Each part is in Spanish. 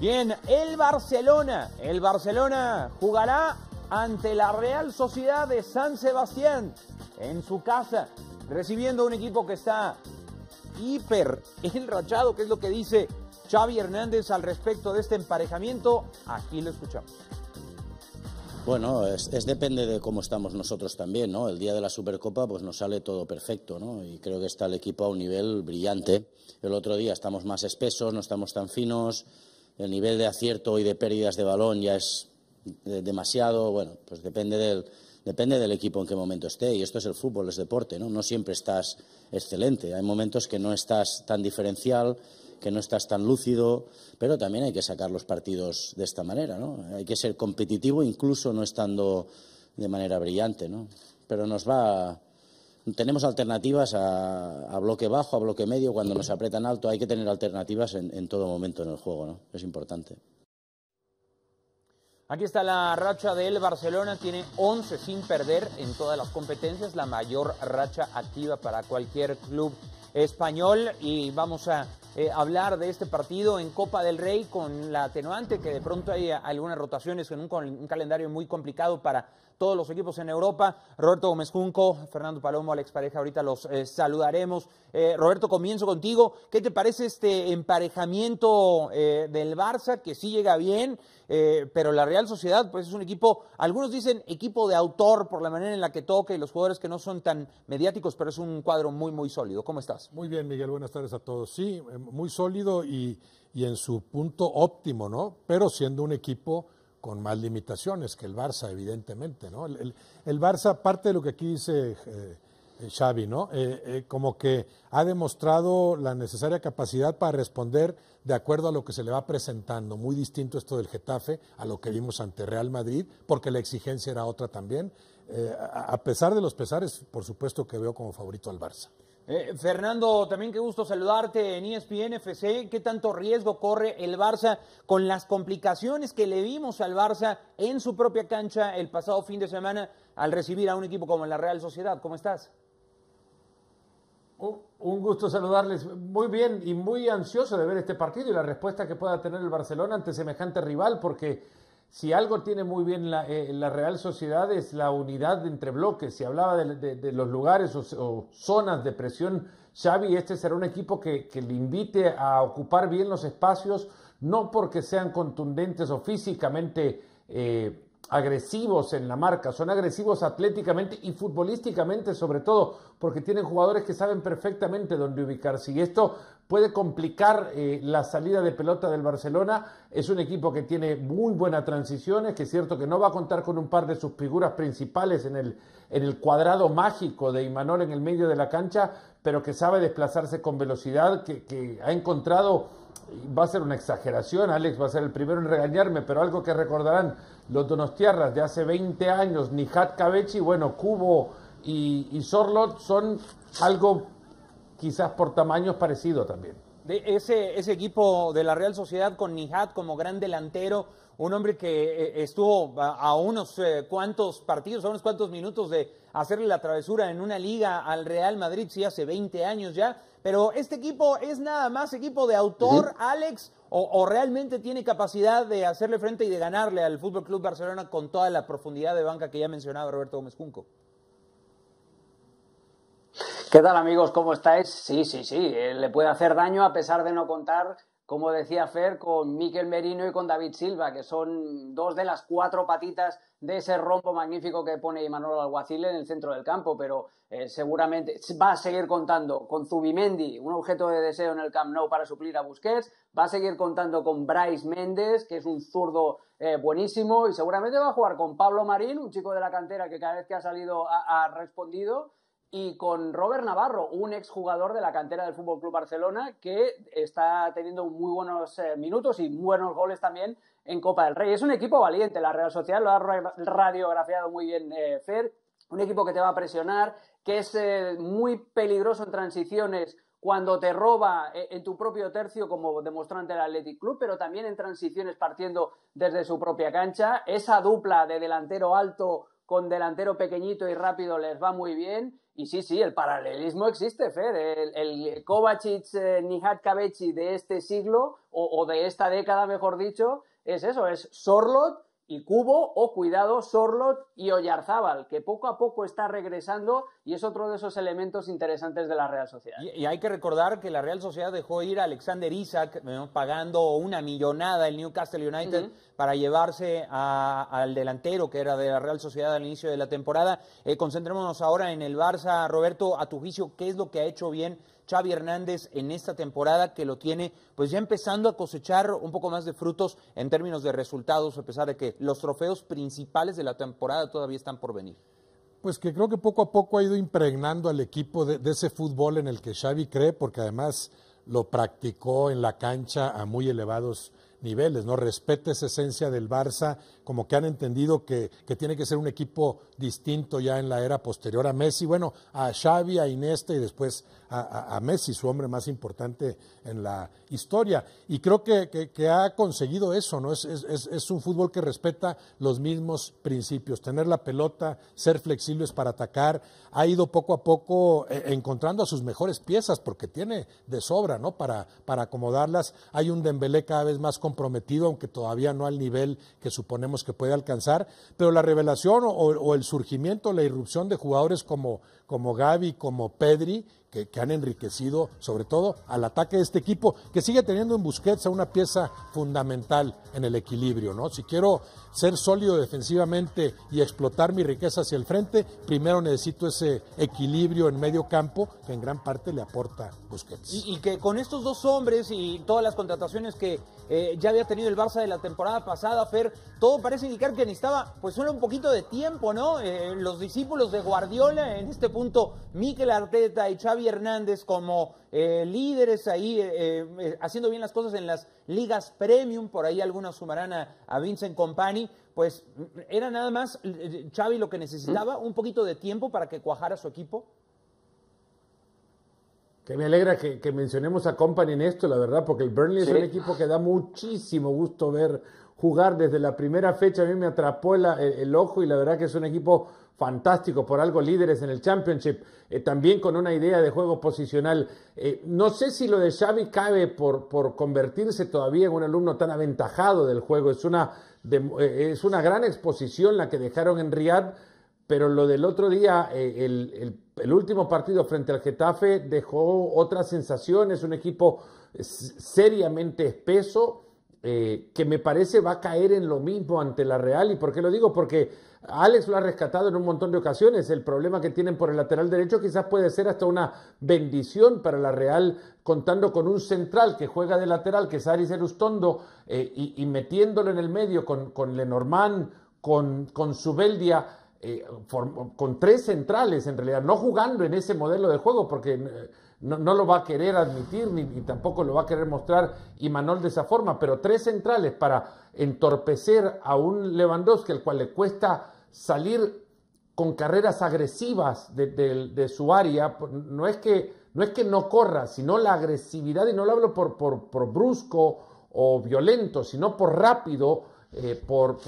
Bien, el Barcelona, el Barcelona jugará ante la Real Sociedad de San Sebastián en su casa, recibiendo un equipo que está hiper enrachado, que es lo que dice Xavi Hernández al respecto de este emparejamiento. Aquí lo escuchamos. Bueno, es, depende de cómo estamos nosotros también, ¿no? El día de la Supercopa pues nos sale todo perfecto, ¿no? Y creo que está el equipo a un nivel brillante. El otro día estamos más espesos, no estamos tan finos, el nivel de acierto y de pérdidas de balón ya es demasiado, bueno, pues depende del, depende del equipo en qué momento esté. Y esto es el fútbol, es deporte, ¿no? No siempre estás excelente. Hay momentos que no estás tan diferencial, que no estás tan lúcido, pero también hay que sacar los partidos de esta manera, ¿no? Hay que ser competitivo incluso no estando de manera brillante, ¿no? Pero nos va, tenemos alternativas a, bloque bajo, a bloque medio, cuando nos apretan alto. Hay que tener alternativas en, en todo momento en el juego, ¿no? Es importante. Aquí está la racha del Barcelona, tiene 11 sin perder en todas las competencias, la mayor racha activa para cualquier club español y vamos a eh, hablar de este partido en Copa del Rey con la atenuante que de pronto hay algunas rotaciones en un, un calendario muy complicado para todos los equipos en Europa. Roberto Gómez Junco, Fernando Palomo, Alex Pareja, ahorita los eh, saludaremos. Eh, Roberto, comienzo contigo. ¿Qué te parece este emparejamiento del Barça, que sí llega bien, pero la Real Sociedad, pues es un equipo, algunos dicen equipo de autor por la manera en la que toca y los jugadores que no son tan mediáticos, pero es un cuadro muy, muy sólido. ¿Cómo estás? Muy bien, Miguel, buenas tardes a todos. Sí, muy sólido y, en su punto óptimo, ¿no? Pero siendo un equipo con más limitaciones que el Barça, evidentemente, ¿no? El, Barça, aparte de lo que aquí dice eh, Xavi, ¿no? Eh, eh, como que ha demostrado la necesaria capacidad para responder de acuerdo a lo que se le va presentando. Muy distinto esto del Getafe a lo que vimos ante Real Madrid, porque la exigencia era otra también. a pesar de los pesares, por supuesto que veo como favorito al Barça. Eh, Fernando, también qué gusto saludarte en ESPN FC. ¿Qué tanto riesgo corre el Barça con las complicaciones que le vimos al Barça en su propia cancha el pasado fin de semana al recibir a un equipo como la Real Sociedad? ¿Cómo estás? Un gusto saludarles. Muy bien y muy ansioso de ver este partido y la respuesta que pueda tener el Barcelona ante semejante rival, porque si algo tiene muy bien eh, la, Real Sociedad es la unidad entre bloques. Si hablaba de, los lugares o, zonas de presión, Xavi, este será un equipo que, le invite a ocupar bien los espacios, no porque sean contundentes o físicamente eh, agresivos en la marca, son agresivos atléticamente y futbolísticamente sobre todo, porque tienen jugadores que saben perfectamente dónde ubicarse. Y esto puede complicar eh, la salida de pelota del Barcelona. Es un equipo que tiene muy buenas transiciones, que es cierto que no va a contar con un par de sus figuras principales en el, en el cuadrado mágico de Imanol en el medio de la cancha, pero que sabe desplazarse con velocidad, que, que ha encontrado va a ser una exageración, Alex va a ser el primero en regañarme, pero algo que recordarán los donostiarras de hace 20 años, Nihat cabechi bueno, Cubo y, Sorlot son algo quizás por tamaños parecido también. ese, ese equipo de la Real Sociedad con Nihat como gran delantero, un hombre que eh, estuvo a, unos eh, cuantos partidos, a unos cuantos minutos de hacerle la travesura en una liga al Real Madrid, sí, hace 20 años ya, pero este equipo es nada más equipo de autor, Alex, o, realmente tiene capacidad de hacerle frente y de ganarle al Fútbol Club Barcelona con toda la profundidad de banca que ya mencionaba Roberto Gómez Junco. ¿Qué tal amigos? ¿Cómo estáis? Sí, sí, sí, eh, le puede hacer daño a pesar de no contar como decía Fer, con Miquel Merino y con David Silva, que son dos de las cuatro patitas de ese rombo magnífico que pone Imanol Alguacil en el centro del campo, pero eh, seguramente va a seguir contando con Zubimendi, un objeto de deseo en el Camp Nou para suplir a Busquets, va a seguir contando con Bryce Méndez, que es un zurdo eh, buenísimo, y seguramente va a jugar con Pablo Marín, un chico de la cantera que cada vez que ha salido ha respondido, y con Robert Navarro, un exjugador de la cantera del Fútbol Club Barcelona que está teniendo muy buenos eh, minutos y buenos goles también en Copa del Rey. Es un equipo valiente, la Real Sociedad lo ha radiografiado muy bien eh, Fer, un equipo que te va a presionar, que es eh, muy peligroso en transiciones cuando te roba en tu propio tercio, como demostrante el Athletic Club, pero también en transiciones partiendo desde su propia cancha. Esa dupla de delantero alto con delantero pequeñito y rápido les va muy bien. Y sí, sí, el paralelismo existe, Fer. El, Kovacic, eh, Nihat Kavechi de este siglo, o, o, de esta década, mejor dicho, es eso, es Sorlot y Cubo o cuidado Sorlot y Oyarzábal, que poco a poco está regresando y es otro de esos elementos interesantes de la Real Sociedad. Y, hay que recordar que la Real Sociedad dejó ir a Alexander Isaac pagando una millonada el Newcastle United para llevarse al delantero que era de la Real Sociedad al inicio de la temporada. Eh, concentrémonos ahora en el Barça. Roberto, a tu juicio, ¿qué es lo que ha hecho bien Xavi Hernández en esta temporada que lo tiene pues ya empezando a cosechar un poco más de frutos en términos de resultados, a pesar de que los trofeos principales de la temporada todavía están por venir? Pues que creo que poco a poco ha ido impregnando al equipo de, ese fútbol en el que Xavi cree, porque además lo practicó en la cancha a muy elevados niveles, ¿no? Respete esa esencia del Barça, como que han entendido que, tiene que ser un equipo distinto ya en la era posterior a Messi, bueno, a Xavi, a Iniesta y después a, Messi, su hombre más importante en la historia. Y creo que, que, ha conseguido eso, ¿no? Es, es, un fútbol que respeta los mismos principios, tener la pelota, ser flexibles para atacar, ha ido poco a poco eh, encontrando a sus mejores piezas, porque tiene de sobra, ¿no? Para, para acomodarlas. Hay un Dembélé cada vez más complicado prometido, aunque todavía no al nivel que suponemos que puede alcanzar, pero la revelación o, el surgimiento, la irrupción de jugadores como, como Gaby, como Pedri, que, han enriquecido sobre todo al ataque de este equipo, que sigue teniendo en Busquets a una pieza fundamental en el equilibrio. ¿no? Si quiero ser sólido defensivamente y explotar mi riqueza hacia el frente, primero necesito ese equilibrio en medio campo que en gran parte le aporta Busquets. Y, que con estos dos hombres y todas las contrataciones que eh, ya había tenido el Barça de la temporada pasada, Fer. Todo parece indicar que necesitaba, pues solo un poquito de tiempo, ¿no? Eh, los discípulos de Guardiola, en este punto, Miquel Arteta y Xavi Hernández como eh, líderes ahí, eh, haciendo bien las cosas en las ligas premium, por ahí algunos sumarán a, a Vincent Company, pues era nada más Xavi lo que necesitaba, un poquito de tiempo para que cuajara su equipo. Que me alegra que, mencionemos a Company en esto, la verdad, porque el Burnley es un equipo que da muchísimo gusto ver jugar desde la primera fecha. A mí me atrapó el, ojo y la verdad que es un equipo fantástico, por algo líderes en el Championship, eh, también con una idea de juego posicional. Eh, no sé si lo de Xavi cabe por, por convertirse todavía en un alumno tan aventajado del juego. Es una, eh, es una gran exposición la que dejaron en Riyadh, pero lo del otro día, el, el el último partido frente al Getafe dejó otras sensaciones, un equipo eh, seriamente espeso eh, que me parece va a caer en lo mismo ante la Real. ¿Y por qué lo digo? Porque Alex lo ha rescatado en un montón de ocasiones. El problema que tienen por el lateral derecho quizás puede ser hasta una bendición para la Real, contando con un central que juega de lateral, que es Aris Erustondo, eh, y, metiéndolo en el medio con, Lenormand, con, con Subeldia eh, con tres centrales en realidad, no jugando en ese modelo de juego, porque eh, no, lo va a querer admitir ni, tampoco lo va a querer mostrar Imanol de esa forma, pero tres centrales para entorpecer a un Lewandowski, al cual le cuesta salir con carreras agresivas de, su área, no es, que, no es que no corra, sino la agresividad, y no lo hablo por, por brusco o violento, sino por rápido, eh, por,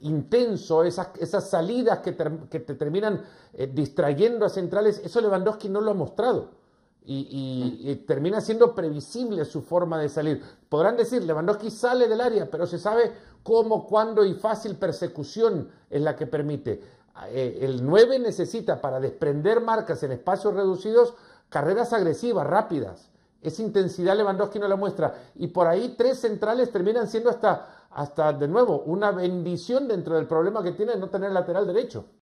intenso, esas, salidas que, te terminan eh, distrayendo a centrales, eso Lewandowski no lo ha mostrado. Y, termina siendo previsible su forma de salir. Podrán decir, Lewandowski sale del área, pero se sabe cómo, cuándo y fácil persecución es la que permite. Eh, el 9 necesita para desprender marcas en espacios reducidos carreras agresivas, rápidas. Esa intensidad Lewandowski no la muestra. Y por ahí tres centrales terminan siendo hasta hasta de nuevo una bendición dentro del problema que tiene no tener lateral derecho.